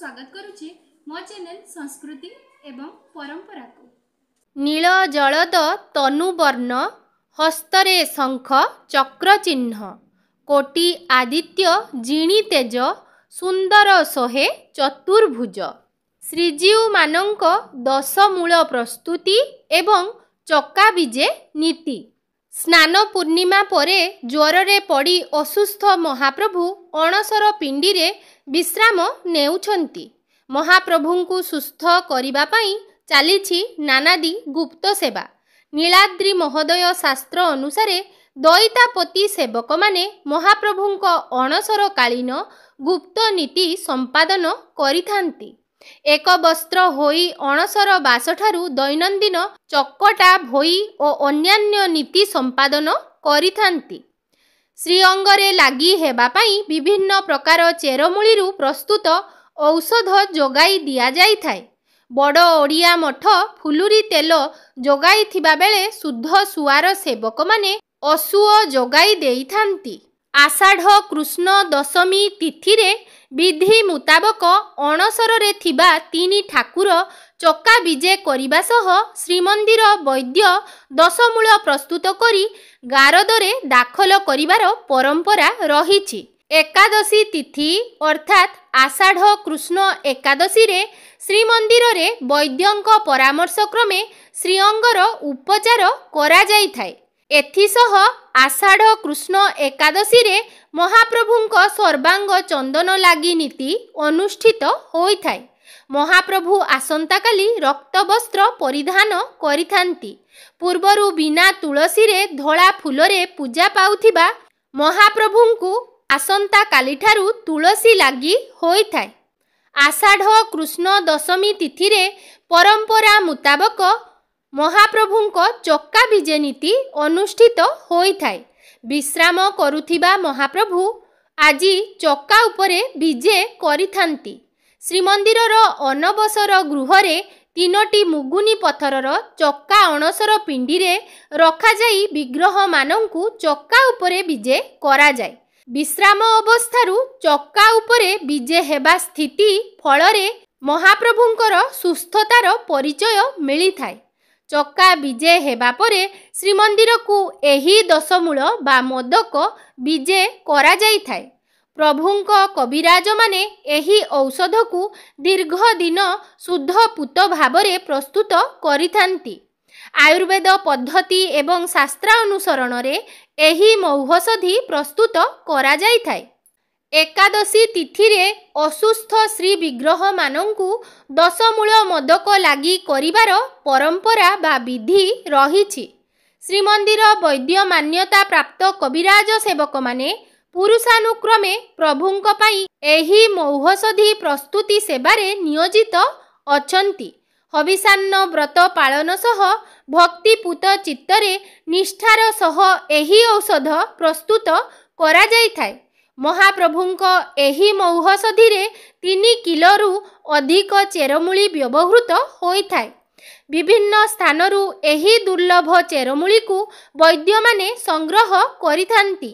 ସ୍ୱାଗତ କରୁଛି ମୋ ଚ୍ୟାନେଲ ସଂସ୍କୃତି ଏବଂ ପରମ୍ପରାକୁ ନୀଳ ଜଳଦ ତନୁବର୍ଣ୍ଣ ହସ୍ତରେ ଶଙ୍ଖ ଚକ୍ର ଚିହ୍ନ କୋଟି ଆଦିତ୍ୟ ଜିଣି ତେଜ ସୁନ୍ଦର ଶହେ ଚତୁର୍ଭୁଜ ଶ୍ରୀଜୀଉମାନଙ୍କ ଦଶମୂଳ ପ୍ରସ୍ତୁତି ଏବଂ ଚକା ବିଜେ ନୀତି ସ୍ନାନ ପୂର୍ଣ୍ଣିମା ପରେ ଜ୍ୱରରେ ପଡ଼ି ଅସୁସ୍ଥ ମହାପ୍ରଭୁ ଅଣସର ପିଣ୍ଡିରେ ବିଶ୍ରାମ ନେଉଛନ୍ତି ମହାପ୍ରଭୁଙ୍କୁ ସୁସ୍ଥ କରିବା ପାଇଁ ଚାଲିଛି ନାନାଦି ଗୁପ୍ତ ସେବା ନୀଳାଦ୍ରି ମହୋଦୟ ଶାସ୍ତ୍ର ଅନୁସାରେ ଦୈତାପତି ସେବକମାନେ ମହାପ୍ରଭୁଙ୍କ ଅଣସରକାଳୀନ ଗୁପ୍ତ ନୀତି ସମ୍ପାଦନ କରିଥାନ୍ତି ଏକ ବସ୍ତ୍ର ହୋଇ ଅଣସର ବାସଠାରୁ ଦୈନନ୍ଦିନ ଚକଟା ଭୋଇ ଓ ଅନ୍ୟାନ୍ୟ ନୀତି ସମ୍ପାଦନ କରିଥାନ୍ତି ଶ୍ରୀଅଙ୍ଗରେ ଲାଗି ହେବା ପାଇଁ ବିଭିନ୍ନ ପ୍ରକାର ଚେରମୂଳିରୁ ପ୍ରସ୍ତୁତ ଔଷଧ ଯୋଗାଇ ଦିଆଯାଇଥାଏ ବଡ଼ ଓଡ଼ିଆ ମଠ ଫୁଲୁରୀ ତେଲ ଯୋଗାଇଥିବା ବେଳେ ଶୁଦ୍ଧ ସୁଆର ସେବକମାନେ ଅସୁଅ ଯୋଗାଇ ଦେଇଥାନ୍ତି ଆଷାଢ଼ କୃଷ୍ଣ ଦଶମୀ ତିଥିରେ ବିଧି ମୁତାବକ ଅଣସରରେ ଥିବା ତିନି ଠାକୁର ଚକା ବିଜେ କରିବା ସହ ଶ୍ରୀମନ୍ଦିର ବୈଦ୍ୟ ଦଶମୂଳ ପ୍ରସ୍ତୁତ କରି ଗାରଦରେ ଦାଖଲ କରିବାର ପରମ୍ପରା ରହିଛି ଏକାଦଶୀ ତିଥି ଅର୍ଥାତ୍ ଆଷାଢ଼ କୃଷ୍ଣ ଏକାଦଶୀରେ ଶ୍ରୀମନ୍ଦିରରେ ବୈଦ୍ୟଙ୍କ ପରାମର୍ଶ କ୍ରମେ ଶ୍ରୀଅଙ୍ଗର ଉପଚାର କରାଯାଇଥାଏ ଏଥିସହ ଆଷାଢ଼ କୃଷ୍ଣ ଏକାଦଶୀରେ ମହାପ୍ରଭୁଙ୍କ ସର୍ବାଙ୍ଗ ଚନ୍ଦନ ଲାଗି ନୀତି ଅନୁଷ୍ଠିତ ହୋଇଥାଏ ମହାପ୍ରଭୁ ଆସନ୍ତାକାଲି ରକ୍ତବସ୍ତ୍ର ପରିଧାନ କରିଥାନ୍ତି ପୂର୍ବରୁ ବିନା ତୁଳସୀରେ ଧଳା ଫୁଲରେ ପୂଜା ପାଉଥିବା ମହାପ୍ରଭୁଙ୍କୁ ଆସନ୍ତାକାଲିଠାରୁ ତୁଳସୀ ଲାଗି ହୋଇଥାଏ ଆଷାଢ଼ କୃଷ୍ଣ ଦଶମୀ ତିଥିରେ ପରମ୍ପରା ମୁତାବକ ମହାପ୍ରଭୁଙ୍କ ଚକା ବିଜେ ନୀତି ଅନୁଷ୍ଠିତ ହୋଇଥାଏ ବିଶ୍ରାମ କରୁଥିବା ମହାପ୍ରଭୁ ଆଜି ଚକା ଉପରେ ବିଜେ କରିଥାନ୍ତି ଶ୍ରୀମନ୍ଦିରର ଅନବସର ଗୃହରେ ତିନୋଟି ମୁଗୁନି ପଥରର ଚକା ଅଣସର ପିଣ୍ଡିରେ ରଖାଯାଇ ବିଗ୍ରହମାନଙ୍କୁ ଚକା ଉପରେ ବିଜେ କରାଯାଏ ବିଶ୍ରାମ ଅବସ୍ଥାରୁ ଚକା ଉପରେ ବିଜେ ହେବା ସ୍ଥିତି ଫଳରେ ମହାପ୍ରଭୁଙ୍କର ସୁସ୍ଥତାର ପରିଚୟ ମିଳିଥାଏ ଚକା ବିଜେ ହେବା ପରେ ଶ୍ରୀମନ୍ଦିରକୁ ଏହି ଦଶମୂଳ ବା ମଦକ ବିଜେ କରାଯାଇଥାଏ ପ୍ରଭୁଙ୍କ କବିରାଜମାନେ ଏହି ଔଷଧକୁ ଦୀର୍ଘ ଦିନ ଶୁଦ୍ଧପୂତ ଭାବରେ ପ୍ରସ୍ତୁତ କରିଥାନ୍ତି ଆୟୁର୍ବେଦ ପଦ୍ଧତି ଏବଂ ଶାସ୍ତ୍ରାନୁସରଣରେ ଏହି ମୌଷଧି ପ୍ରସ୍ତୁତ କରାଯାଇଥାଏ ଏକାଦଶୀ ତିଥିରେ ଅସୁସ୍ଥ ଶ୍ରୀବିଗ୍ରହମାନଙ୍କୁ ଦଶମୂଳ ମଦକ ଲାଗି କରିବାର ପରମ୍ପରା ବା ବିଧି ରହିଛି ଶ୍ରୀମନ୍ଦିର ବୈଦ୍ୟ ମାନ୍ୟତା ପ୍ରାପ୍ତ କବିରାଜ ସେବକମାନେ ପୁରୁଷାନୁକ୍ରମେ ପ୍ରଭୁଙ୍କ ପାଇଁ ଏହି ମୌଷଧି ପ୍ରସ୍ତୁତି ସେବାରେ ନିୟୋଜିତ ଅଛନ୍ତି ହବିଷାନ୍ନ ବ୍ରତ ପାଳନ ସହ ଭକ୍ତିପୂତ ଚିତ୍ତରେ ନିଷ୍ଠାର ସହ ଏହି ଔଷଧ ପ୍ରସ୍ତୁତ କରାଯାଇଥାଏ ମହାପ୍ରଭୁଙ୍କ ଏହି ମୌହଷଧିରେ ତିନି କିଲୋରୁ ଅଧିକ ଚେରମୂଳି ବ୍ୟବହୃତ ହୋଇଥାଏ ବିଭିନ୍ନ ସ୍ଥାନରୁ ଏହି ଦୁର୍ଲଭ ଚେରମୂଳିକୁ ବୈଦ୍ୟମାନେ ସଂଗ୍ରହ କରିଥାନ୍ତି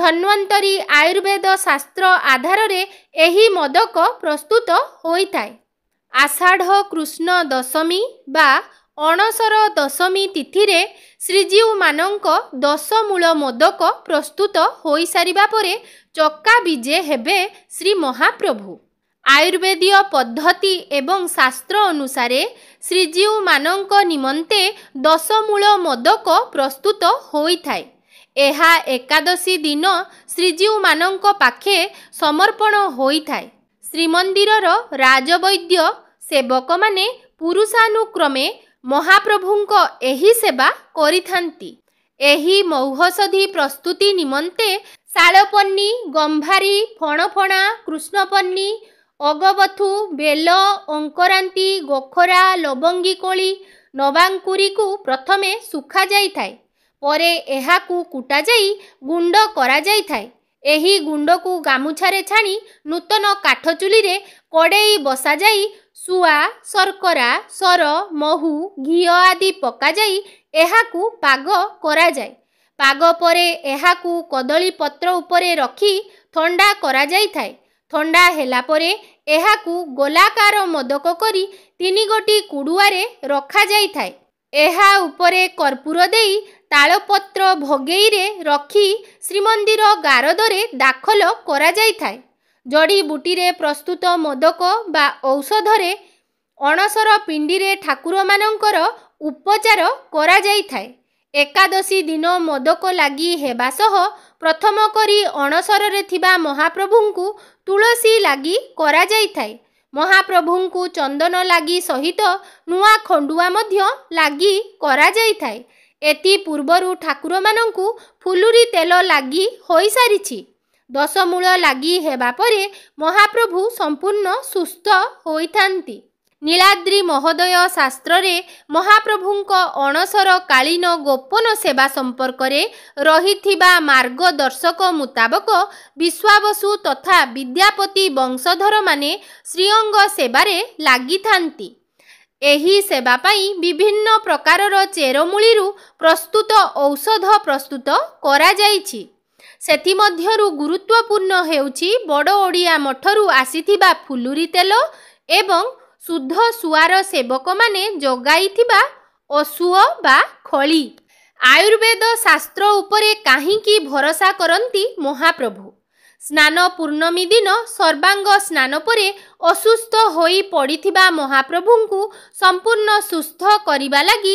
ଧନ୍ୱନ୍ତରୀ ଆୟୁର୍ବେଦ ଶାସ୍ତ୍ର ଆଧାରରେ ଏହି ମଦକ ପ୍ରସ୍ତୁତ ହୋଇଥାଏ ଆଷାଢ଼ କୃଷ୍ଣ ଦଶମୀ ବା ଅଣସର ଦଶମୀ ତିଥିରେ ଶ୍ରୀଜୀଉମାନଙ୍କ ଦଶମୂଳ ମୋଦକ ପ୍ରସ୍ତୁତ ହୋଇସାରିବା ପରେ ଚକା ବିଜେ ହେବେ ଶ୍ରୀ ମହାପ୍ରଭୁ ଆୟୁର୍ବେଦୀୟ ପଦ୍ଧତି ଏବଂ ଶାସ୍ତ୍ର ଅନୁସାରେ ଶ୍ରୀଜୀଉମାନଙ୍କ ନିମନ୍ତେ ଦଶମୂଳ ମୋଦକ ପ୍ରସ୍ତୁତ ହୋଇଥାଏ ଏହା ଏକାଦଶୀ ଦିନ ଶ୍ରୀଜୀଉମାନଙ୍କ ପାଖେ ସମର୍ପଣ ହୋଇଥାଏ ଶ୍ରୀମନ୍ଦିରର ରାଜବୈଦ୍ୟ ସେବକମାନେ ପୁରୁଷାନୁକ୍ରମେ ମହାପ୍ରଭୁଙ୍କ ଏହି ସେବା କରିଥାନ୍ତି ଏହି ମୌଷଧି ପ୍ରସ୍ତୁତି ନିମନ୍ତେ ଶାଳପନ୍ନି ଗମ୍ଭାରୀ ଫଣଫଣା କୃଷ୍ଣପନ୍ନି ଅଗବଥୁ ବେଲ ଅଙ୍କରାନ୍ତି ଗୋଖରା ଲବଙ୍ଗିକୋଳି ନବାଙ୍କୁରୀକୁ ପ୍ରଥମେ ଶୁଖାଯାଇଥାଏ ପରେ ଏହାକୁ କୁଟାଯାଇ ଗୁଣ୍ଡ କରାଯାଇଥାଏ ଏହି ଗୁଣ୍ଡକୁ ଗାମୁଛାରେ ଛାଣି ନୂତନ କାଠ ଚୁଲିରେ କଡ଼େଇ ବସାଯାଇ ଶୁଆ ଶର୍କରା ସର ମହୁ ଘିଅ ଆଦି ପକାଯାଇ ଏହାକୁ ପାଗ କରାଯାଏ ପାଗ ପରେ ଏହାକୁ କଦଳୀ ପତ୍ର ଉପରେ ରଖି ଥଣ୍ଡା କରାଯାଇଥାଏ ଥଣ୍ଡା ହେଲା ପରେ ଏହାକୁ ଗୋଲାକାର ମଦକ କରି ତିନି ଗୋଟି କୁଡ଼ୁଆରେ ରଖାଯାଇଥାଏ ଏହା ଉପରେ କର୍ପୂର ଦେଇ ତାଳପତ୍ର ଭଗେଇରେ ରଖି ଶ୍ରୀମନ୍ଦିର ଗାରଦରେ ଦାଖଲ କରାଯାଇଥାଏ ଜଡ଼ିବୁଟିରେ ପ୍ରସ୍ତୁତ ମଦକ ବା ଔଷଧରେ ଅଣସର ପିଣ୍ଡିରେ ଠାକୁରମାନଙ୍କର ଉପଚାର କରାଯାଇଥାଏ ଏକାଦଶୀ ଦିନ ମଦକ ଲାଗି ହେବା ସହ ପ୍ରଥମ କରି ଅଣସରରେ ଥିବା ମହାପ୍ରଭୁଙ୍କୁ ତୁଳସୀ ଲାଗି କରାଯାଇଥାଏ ମହାପ୍ରଭୁଙ୍କୁ ଚନ୍ଦନ ଲାଗି ସହିତ ନୂଆ ଖଣ୍ଡୁଆ ମଧ୍ୟ ଲାଗି କରାଯାଇଥାଏ ଏଥି ପୂର୍ବରୁ ଠାକୁରମାନଙ୍କୁ ଫୁଲୁରି ତେଲ ଲାଗି ହୋଇସାରିଛି ଦଶମୂଳ ଲାଗି ହେବା ପରେ ମହାପ୍ରଭୁ ସମ୍ପୂର୍ଣ୍ଣ ସୁସ୍ଥ ହୋଇଥାନ୍ତି ନୀଳାଦ୍ରି ମହୋଦୟ ଶାସ୍ତ୍ରରେ ମହାପ୍ରଭୁଙ୍କ ଅଣସର କାଳୀନ ଗୋପନ ସେବା ସମ୍ପର୍କରେ ରହିଥିବା ମାର୍ଗଦର୍ଶକ ମୁତାବକ ବିଶ୍ୱାବସୁ ତଥା ବିଦ୍ୟାପତି ବଂଶଧରମାନେ ଶ୍ରୀଅଙ୍ଗ ସେବାରେ ଲାଗିଥାନ୍ତି ଏହି ସେବା ପାଇଁ ବିଭିନ୍ନ ପ୍ରକାରର ଚେରମୂଳିରୁ ପ୍ରସ୍ତୁତ ଔଷଧ ପ୍ରସ୍ତୁତ କରାଯାଇଛି ସେଥିମଧ୍ୟରୁ ଗୁରୁତ୍ୱପୂର୍ଣ୍ଣ ହେଉଛି ବଡ଼ ଓଡ଼ିଆ ମଠରୁ ଆସିଥିବା ଫୁଲୁରି ତେଲ ଏବଂ ଶୁଦ୍ଧ ଶୁଆର ସେବକମାନେ ଯୋଗାଇଥିବା ଅଶୁଅ ବା ଖଳି ଆୟୁର୍ବେଦ ଶାସ୍ତ୍ର ଉପରେ କାହିଁକି ଭରସା କରନ୍ତି ମହାପ୍ରଭୁ ସ୍ନାନ ପୂର୍ଣ୍ଣମୀ ଦିନ ସର୍ବାଙ୍ଗ ସ୍ନାନ ପରେ ଅସୁସ୍ଥ ହୋଇ ପଡ଼ିଥିବା ମହାପ୍ରଭୁଙ୍କୁ ସମ୍ପୂର୍ଣ୍ଣ ସୁସ୍ଥ କରିବା ଲାଗି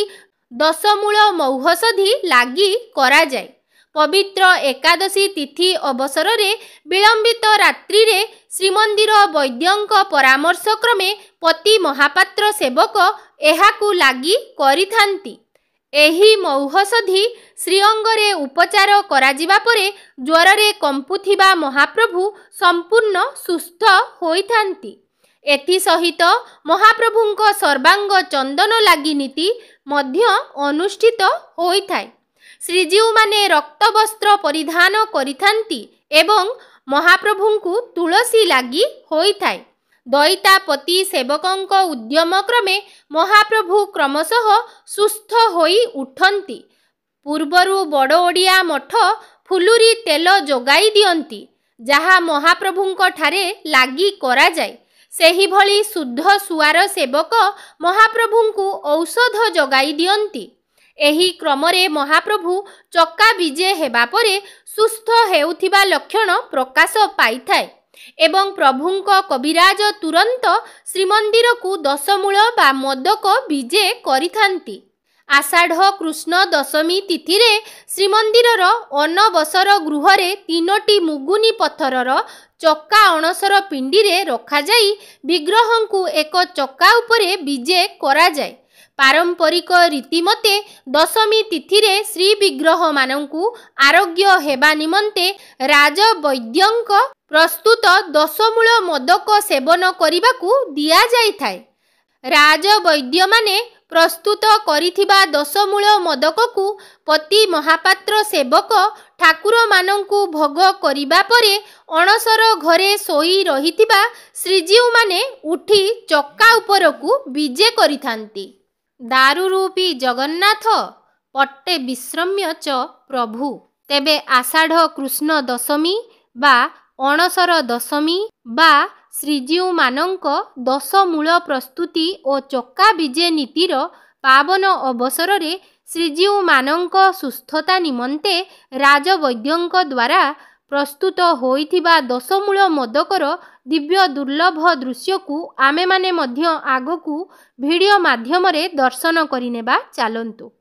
ଦଶମୂଳ ମୌହଷଧି ଲାଗି କରାଯାଏ ପବିତ୍ର ଏକାଦଶୀ ତିଥି ଅବସରରେ ବିଳମ୍ବିତ ରାତ୍ରିରେ ଶ୍ରୀମନ୍ଦିର ବୈଦ୍ୟଙ୍କ ପରାମର୍ଶକ୍ରମେ ପତି ମହାପାତ୍ର ସେବକ ଏହାକୁ ଲାଗି କରିଥାନ୍ତି ଏହି ମୌହଷଧି ଶ୍ରୀଅଙ୍ଗରେ ଉପଚାର କରାଯିବା ପରେ ଜ୍ୱରରେ କମ୍ପୁଥିବା ମହାପ୍ରଭୁ ସମ୍ପୂର୍ଣ୍ଣ ସୁସ୍ଥ ହୋଇଥାନ୍ତି ଏଥିସହିତ ମହାପ୍ରଭୁଙ୍କ ସର୍ବାଙ୍ଗ ଚନ୍ଦନ ଲାଗି ନୀତି ମଧ୍ୟ ଅନୁଷ୍ଠିତ ହୋଇଥାଏ ଶ୍ରୀଜୀଉମାନେ ରକ୍ତବସ୍ତ୍ର ପରିଧାନ କରିଥାନ୍ତି ଏବଂ ମହାପ୍ରଭୁଙ୍କୁ ତୁଳସୀ ଲାଗି ହୋଇଥାଏ ଦୈତାପତି ସେବକଙ୍କ ଉଦ୍ୟମ କ୍ରମେ ମହାପ୍ରଭୁ କ୍ରମଶଃ ସୁସ୍ଥ ହୋଇ ଉଠନ୍ତି ପୂର୍ବରୁ ବଡ଼ ଓଡ଼ିଆ ମଠ ଫୁଲୁରି ତେଲ ଯୋଗାଇ ଦିଅନ୍ତି ଯାହା ମହାପ୍ରଭୁଙ୍କ ଠାରେ ଲାଗି କରାଯାଏ ସେହିଭଳି ଶୁଦ୍ଧ ସୁଆର ସେବକ ମହାପ୍ରଭୁଙ୍କୁ ଔଷଧ ଯୋଗାଇ ଦିଅନ୍ତି ଏହି କ୍ରମରେ ମହାପ୍ରଭୁ ଚକା ବିଜେ ହେବା ପରେ ସୁସ୍ଥ ହେଉଥିବା ଲକ୍ଷଣ ପ୍ରକାଶ ପାଇଥାଏ ଏବଂ ପ୍ରଭୁଙ୍କ କବିରାଜ ତୁରନ୍ତ ଶ୍ରୀମନ୍ଦିରକୁ ଦଶମୂଳ ବା ମଦକ ବିଜେ କରିଥାନ୍ତି ଆଷାଢ଼ କୃଷ୍ଣ ଦଶମୀ ତିଥିରେ ଶ୍ରୀମନ୍ଦିରର ଅନବସର ଗୃହରେ ତିନୋଟି ମୁଗୁନି ପଥରର ଚକା ଅଣସର ପିଣ୍ଡିରେ ରଖାଯାଇ ବିଗ୍ରହଙ୍କୁ ଏକ ଚକା ଉପରେ ବିଜେ କରାଯାଏ ପାରମ୍ପରିକ ରୀତିମତେ ଦଶମୀ ତିଥିରେ ଶ୍ରୀବିଗ୍ରହମାନଙ୍କୁ ଆରୋଗ୍ୟ ହେବା ନିମନ୍ତେ ରାଜବୈଦ୍ୟଙ୍କ ପ୍ରସ୍ତୁତ ଦଶମୂଳ ମଦକ ସେବନ କରିବାକୁ ଦିଆଯାଇଥାଏ ରାଜବୈଦ୍ୟମାନେ ପ୍ରସ୍ତୁତ କରିଥିବା ଦଶମୂଳ ମଦକକୁ ପତି ମହାପାତ୍ର ସେବକ ଠାକୁରମାନଙ୍କୁ ଭୋଗ କରିବା ପରେ ଅଣସର ଘରେ ଶୋଇ ରହିଥିବା ଶ୍ରୀଜୀଉମାନେ ଉଠି ଚକା ଉପରକୁ ବିଜେ କରିଥାନ୍ତି ଦାରୁରୂପୀ ଜଗନ୍ନାଥ ପଟ୍ଟେ ବିଶ୍ରମ୍ୟ ଚ ପ୍ରଭୁ ତେବେ ଆଷାଢ଼ କୃଷ୍ଣ ଦଶମୀ ବା ଅଣସର ଦଶମୀ ବା ଶ୍ରୀଜୀଉମାନଙ୍କ ଦଶମୂଳ ପ୍ରସ୍ତୁତି ଓ ଚକା ବିଜେ ନୀତିର ପାବନ ଅବସରରେ ଶ୍ରୀଜୀଉମାନଙ୍କ ସୁସ୍ଥତା ନିମନ୍ତେ ରାଜବୈଦ୍ୟଙ୍କ ଦ୍ୱାରା ପ୍ରସ୍ତୁତ ହୋଇଥିବା ଦଶମୂଳ ମଦକର ଦିବ୍ୟ ଦୁର୍ଲଭ ଦୃଶ୍ୟକୁ ଆମେମାନେ ମଧ୍ୟ ଆଗକୁ ଭିଡ଼ିଓ ମାଧ୍ୟମରେ ଦର୍ଶନ କରିନେବା ଚାଲନ୍ତୁ